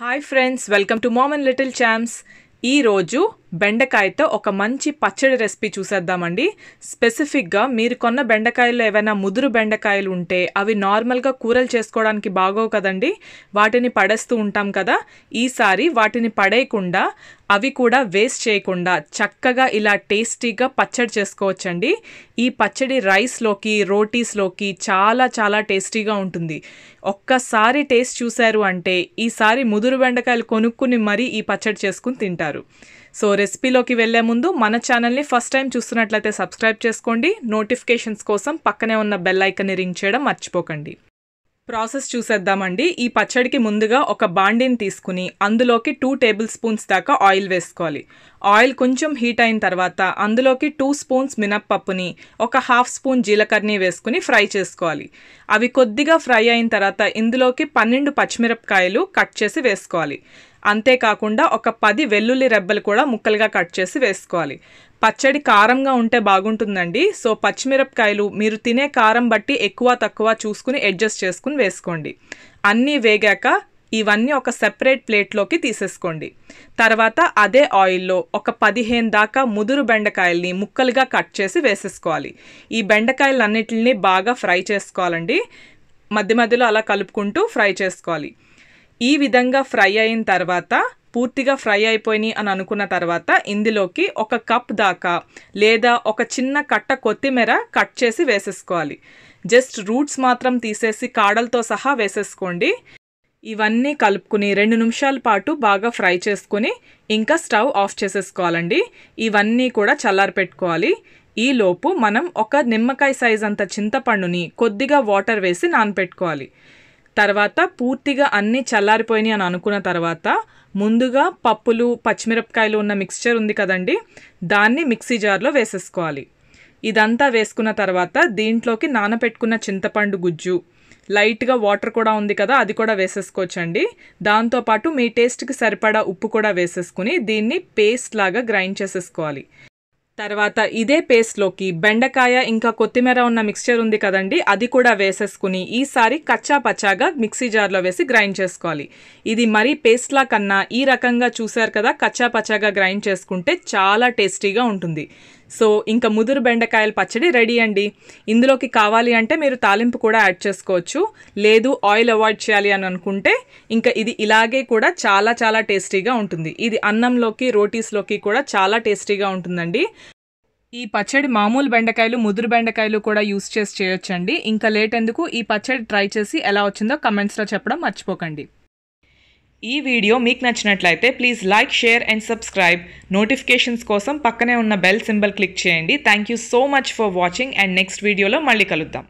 hi friends welcome to మోమన్ little charms ఈరోజు బెండకాయతో ఒక మంచి పచ్చడి రెసిపీ చూసేద్దామండి స్పెసిఫిక్గా మీరు కొన్న బెండకాయల్లో ఏవైనా ముదురు బెండకాయలు ఉంటే అవి నార్మల్గా కూరలు చేసుకోవడానికి బాగోవు కదండి వాటిని పడేస్తూ ఉంటాం కదా ఈసారి వాటిని పడేయకుండా అవి కూడా వేస్ట్ చేయకుండా చక్కగా ఇలా టేస్టీగా పచ్చడి చేసుకోవచ్చండి ఈ పచ్చడి రైస్లోకి రోటీస్లోకి చాలా చాలా టేస్టీగా ఉంటుంది ఒక్కసారి టేస్ట్ చూశారు అంటే ఈసారి ముదురు బెండకాయలు కొనుక్కుని మరీ ఈ పచ్చడి చేసుకుని తింటారు సో రెసిపీలోకి వెళ్లే ముందు మన ఛానల్ని ఫస్ట్ టైం చూస్తున్నట్లయితే సబ్స్క్రైబ్ చేసుకోండి నోటిఫికేషన్స్ కోసం పక్కనే ఉన్న బెల్ ఐకన్ని రింగ్ చేయడం మర్చిపోకండి ప్రాసెస్ చూసేద్దామండి ఈ పచ్చడికి ముందుగా ఒక బాండిని తీసుకుని అందులోకి టూ టేబుల్ స్పూన్స్ దాకా ఆయిల్ వేసుకోవాలి ఆయిల్ కొంచెం హీట్ అయిన తర్వాత అందులోకి టూ స్పూన్స్ మినప్పప్పుని ఒక హాఫ్ స్పూన్ జీలకర్రని వేసుకుని ఫ్రై చేసుకోవాలి అవి కొద్దిగా ఫ్రై అయిన తర్వాత ఇందులోకి పన్నెండు పచ్చిమిరపకాయలు కట్ చేసి వేసుకోవాలి అంతేకాకుండా ఒక పది వెల్లుల్లి రెబ్బలు కూడా ముక్కలుగా కట్ చేసి వేసుకోవాలి పచ్చడి కారంగా ఉంటే బాగుంటుందండి సో పచ్చిమిరపకాయలు మీరు తినే కారం బట్టి ఎక్కువ తక్కువ చూసుకుని అడ్జస్ట్ చేసుకుని వేసుకోండి అన్నీ వేగాక ఇవన్నీ ఒక సెపరేట్ ప్లేట్లోకి తీసేసుకోండి తర్వాత అదే ఆయిల్లో ఒక పదిహేను దాకా ముదురు బెండకాయల్ని ముక్కలుగా కట్ చేసి వేసేసుకోవాలి ఈ బెండకాయలన్నిటిని బాగా ఫ్రై చేసుకోవాలండి మధ్య మధ్యలో అలా కలుపుకుంటూ ఫ్రై చేసుకోవాలి ఈ విధంగా ఫ్రై అయిన తర్వాత పూర్తిగా ఫ్రై అయిపోయినాయి అని అనుకున్న తర్వాత ఇందులోకి ఒక కప్ దాకా లేదా ఒక చిన్న కట్ట కొత్తిమీర కట్ చేసి వేసేసుకోవాలి జస్ట్ రూట్స్ మాత్రం తీసేసి కాడలతో సహా వేసేసుకోండి ఇవన్నీ కలుపుకుని రెండు నిమిషాల పాటు బాగా ఫ్రై చేసుకుని ఇంకా స్టవ్ ఆఫ్ చేసేసుకోవాలండి ఇవన్నీ కూడా చల్లారి పెట్టుకోవాలి ఈలోపు మనం ఒక నిమ్మకాయ సైజ్ అంత చింతపండుని కొద్దిగా వాటర్ వేసి నానపెట్టుకోవాలి తర్వాత పూర్తిగా అన్నీ చల్లారిపోయినాయి అని అనుకున్న తర్వాత ముందుగా పప్పులు పచ్చిమిరపకాయలు ఉన్న మిక్స్చర్ ఉంది కదండి దాన్ని మిక్సీ జార్లో వేసేసుకోవాలి ఇదంతా వేసుకున్న తర్వాత దీంట్లోకి నానపెట్టుకున్న చింతపండు గుజ్జు లైట్గా వాటర్ కూడా ఉంది కదా అది కూడా వేసేసుకోవచ్చండి దాంతోపాటు మీ టేస్ట్కి సరిపడా ఉప్పు కూడా వేసేసుకుని దీన్ని పేస్ట్ లాగా గ్రైండ్ చేసేసుకోవాలి తర్వాత ఇదే పేస్ట్లోకి బెండకాయ ఇంకా కొత్తిమీర ఉన్న మిక్స్చర్ ఉంది కదండి అది కూడా వేసేసుకుని ఈసారి కచ్చా పచ్చాగా మిక్సీ జార్లో వేసి గ్రైండ్ చేసుకోవాలి ఇది మరీ పేస్ట్లా కన్నా ఈ రకంగా చూశారు కదా కచ్చా పచ్చాగా గ్రైండ్ చేసుకుంటే చాలా టేస్టీగా ఉంటుంది సో ఇంకా ముదురు బెండకాయల పచ్చడి రెడీ అండి ఇందులోకి కావాలి అంటే మీరు తాలింపు కూడా యాడ్ చేసుకోవచ్చు లేదు ఆయిల్ అవాయిడ్ చేయాలి అని అనుకుంటే ఇంకా ఇది ఇలాగే కూడా చాలా చాలా టేస్టీగా ఉంటుంది ఇది అన్నంలోకి రోటీస్లోకి కూడా చాలా టేస్టీగా ఉంటుందండి ఈ పచ్చడి మామూలు బెండకాయలు ముదురు బెండకాయలు కూడా యూస్ చేసి చేయొచ్చండి ఇంకా లేట్ ఎందుకు ఈ పచ్చడి ట్రై చేసి ఎలా వచ్చిందో కమెంట్స్లో చెప్పడం మర్చిపోకండి ఈ వీడియో మీకు నచ్చినట్లయితే please like share and subscribe notifications కోసం పక్కనే ఉన్న బెల్ సింబల్ క్లిక్ చేయండి thank you so much for watching and next వీడియోలో మళ్ళీ కలుద్దాం